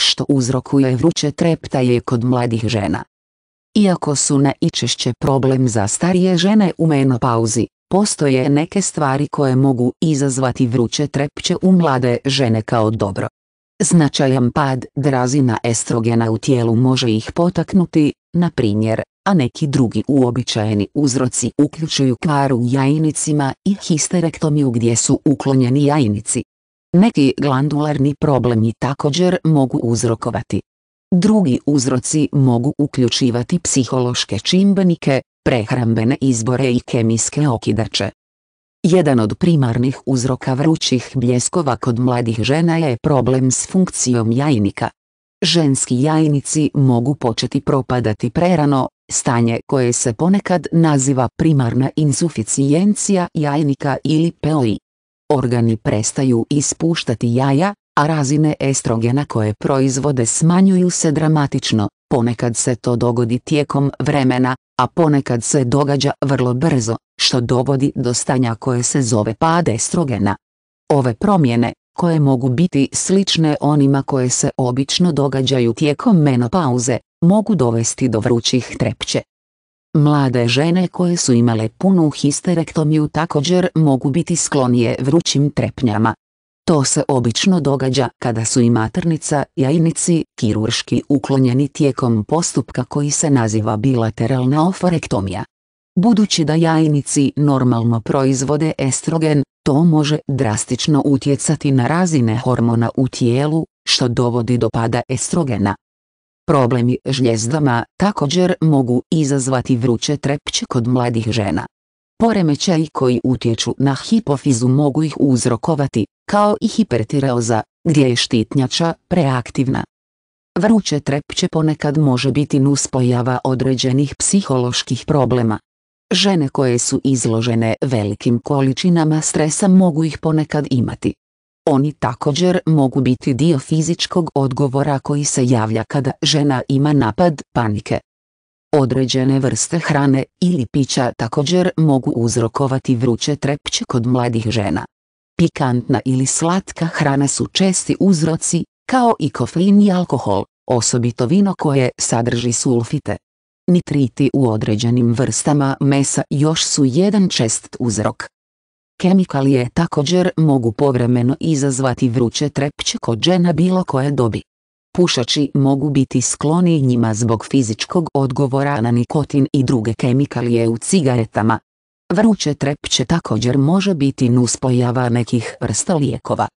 što uzrokuje vruće treptaje kod mladih žena. Iako su najčešće problem za starije žene u menopauzi, postoje neke stvari koje mogu izazvati vruće trepće u mlade žene kao dobro. Značajan pad drazina estrogena u tijelu može ih potaknuti, na primjer, a neki drugi uobičajeni uzroci uključuju kvaru jajnicima i histerektomiju gdje su uklonjeni jajnici. Neki glandularni problemi također mogu uzrokovati. Drugi uzroci mogu uključivati psihološke čimbenike, prehrambene izbore i kemijske okidače. Jedan od primarnih uzroka vrućih bljeskova kod mladih žena je problem s funkcijom jajnika. Ženski jajnici mogu početi propadati prerano, stanje koje se ponekad naziva primarna insuficijencija jajnika ili POI. Organi prestaju ispuštati jaja, a razine estrogena koje proizvode smanjuju se dramatično, ponekad se to dogodi tijekom vremena, a ponekad se događa vrlo brzo, što dovodi do stanja koje se zove pad estrogena. Ove promjene, koje mogu biti slične onima koje se obično događaju tijekom menopauze, mogu dovesti do vrućih trepće, Mlade žene koje su imale punu histerektomiju također mogu biti sklonije vrućim trepnjama. To se obično događa kada su i maternica jajnici kirurški uklonjeni tijekom postupka koji se naziva bilateralna ofarektomija. Budući da jajnici normalno proizvode estrogen, to može drastično utjecati na razine hormona u tijelu, što dovodi do pada estrogena. Problemi žljezdama također mogu izazvati vruće trepće kod mladih žena. Poremećaji koji utječu na hipofizu mogu ih uzrokovati, kao i hipertireoza, gdje je štitnjača preaktivna. Vruće trepće ponekad može biti nuspojava određenih psiholoških problema. Žene koje su izložene velikim količinama stresa mogu ih ponekad imati, oni također mogu biti dio fizičkog odgovora koji se javlja kada žena ima napad panike. Određene vrste hrane ili pića također mogu uzrokovati vruće trepće kod mladih žena. Pikantna ili slatka hrana su česti uzroci, kao i kofein i alkohol, osobito vino koje sadrži sulfite. Nitriti u određenim vrstama mesa još su jedan čest uzrok. Kemikalije također mogu povremeno izazvati vruće trepće kod žena bilo koje dobi. Pušači mogu biti skloni njima zbog fizičkog odgovora na nikotin i druge kemikalije u cigaretama. Vruće trepće također može biti nuspojava nekih vrsta lijekova.